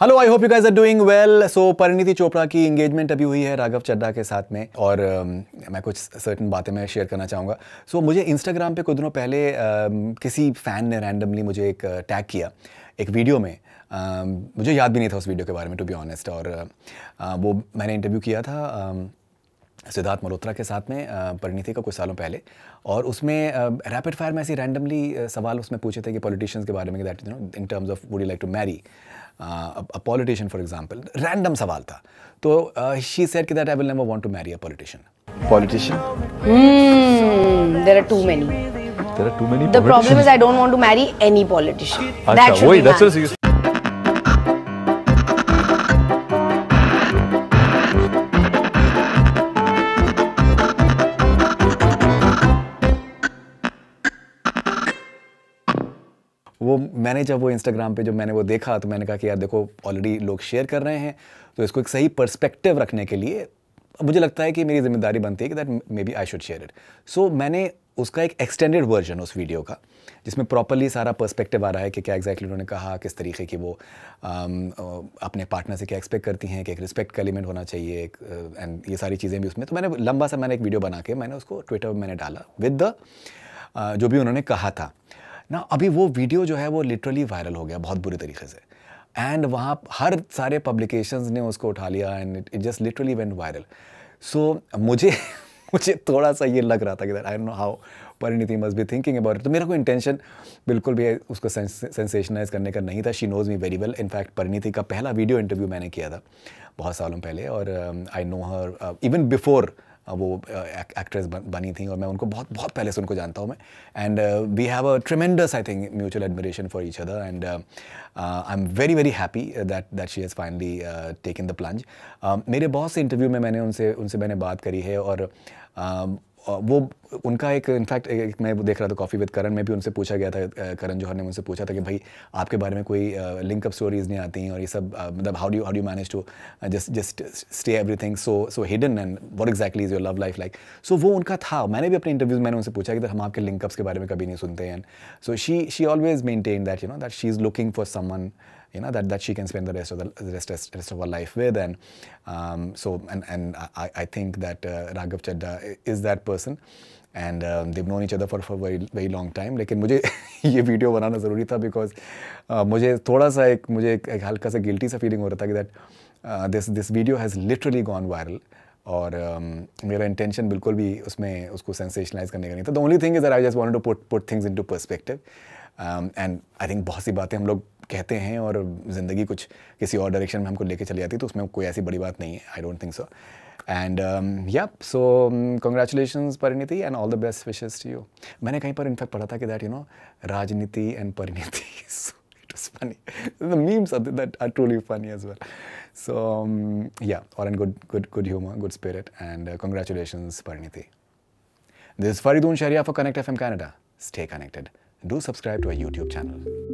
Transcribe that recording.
Hello I hope you guys are doing well so Parineeti Chopra की engagement अभी हुई है राघव चड्डा के साथ में और uh, मैं कुछ सर्टन बातें मैं शेयर करना चाहूँगा सो so, मुझे इंस्टाग्राम पे कुछ दिनों पहले uh, किसी फ़ैन ने रैंडमली मुझे एक टैग uh, किया एक वीडियो में uh, मुझे याद भी नहीं था उस वीडियो के बारे में टू बी ऑनेस्ट और uh, uh, वो मैंने इंटरव्यू किया था uh, सिद्धार्थ मल्होत्रा के साथ में परिणीति का कुछ सालों पहले और उसमें रैपिड फायर में ऐसे रैंडमली सवाल उसमें पूछे थे कि पॉलिटिशियंस के बारे में that you know in terms of would you like to marry a politician for example random सवाल था तो शी सेड कि that I will never want to marry a politician politician there are too many there are too many the problem is I don't want to marry any politician that's that that's wait, be वो मैंने जब वो Instagram पे जब मैंने वो देखा तो मैंने कहा कि यार देखो ऑलरेडी लोग शेयर कर रहे हैं तो इसको एक सही पर्सपेक्टिव रखने के लिए मुझे लगता है कि मेरी जिम्मेदारी बनती है कि that maybe I should share it so मैंने उसका एक एक्सटेंडेड वर्जन उस वीडियो का जिसमें प्रॉपरली सारा पर्सपेक्टिव आ रहा है कि क्या एग्जैक्टली उन्होंने कहा किस तरीके की वो आ, um, अपने पार्टनर से क्या एक्सपेक्ट करती हैं कि एक रिस्पेक्ट का एलिमेंट होना चाहिए एक एंड ये सारी चीज़ें भी उसमें तो मैंने लंबा सा मैंने एक वीडियो बना के मैंने उसको ट्विटर पर मैंने डाला विद द जो भी उन्होंने कहा था ना अभी वो वीडियो जो है वो लिटरली वायरल हो गया बहुत बुरी तरीके से एंड वहाँ हर सारे पब्लिकेशंस ने उसको उठा लिया and it just literally went viral so मुझे मुझे थोड़ा सा ये लग रहा था कि that I know how Parineeti must be thinking about तो मेरा कोई इंटेंशन बिल्कुल भी उसको सेंसेशनाइज करने का नहीं था she knows me very well in fact Parineeti का पहला वीडियो इंटरव्यू मैंने किया था बहुत सालों पहले और I know her even before वो एक्ट्रेस बनी थी और मैं उनको बहुत बहुत पहले से उनको जानता हूँ मैं and we have a tremendous I think mutual admiration for each other and I am very very happy that that she has finally taken the plunge मेरे बहुत से इंटरव्यू में मैंने उनसे उनसे मैंने बात करी है और uh, वो उनका एक इनफैक्ट मैं देख रहा था कॉफ़ी विद करण में भी उनसे पूछा गया था करण जौहर ने उनसे पूछा था कि भाई आपके बारे में कोई लिंकअप स्टोरीज नहीं आती और ये सब मतलब how do how do manage to just just stay everything so so hidden and what exactly is your love life like so वो उनका था मैंने भी अपने इंटरव्यूज मैंने उनसे पूछा कि तो हम आपके लिंकअप्स के बारे में कभी नहीं सुनते हैं so she she always maintain that you know that she is looking for someone you know that, that she can spend the rest of the rest, rest of her life with and um, so and and I, I think that uh, Raghav Chadda is that person person and they've known each other for for very very long time लेकिन मुझे ये video बनाना ज़रूरी था because uh, मुझे थोड़ा सा एक मुझे एक, एक हल्का सा गिल्टी सा फीलिंग हो रहा था कि that this this video has literally gone viral और um, मेरा इंटेंशन बिल्कुल भी उसमें उसको सेंसेशनलाइज करने का नहीं था the only thing is I just want to put put things to perspective and I think बहुत सी बातें हम लोग कहते हैं और ज़िंदगी कुछ किसी और डायरेक्शन में हमको लेके चली जाती है तो उसमें कोई ऐसी बड़ी बात नहीं है I don't think so And um, yeah, so um, congratulations, Parineeti and all the best wishes to you. मैंने कहीं पर read पढ़ा that you know, you and राजनीति and so it was funny. the memes are that are truly funny as well. So um, yeah, all in good, good, good humor, good spirit, and uh, congratulations, Pariniti. This is Faridun Sharia for Connect FM Canada. Stay connected. Do subscribe to our YouTube channel.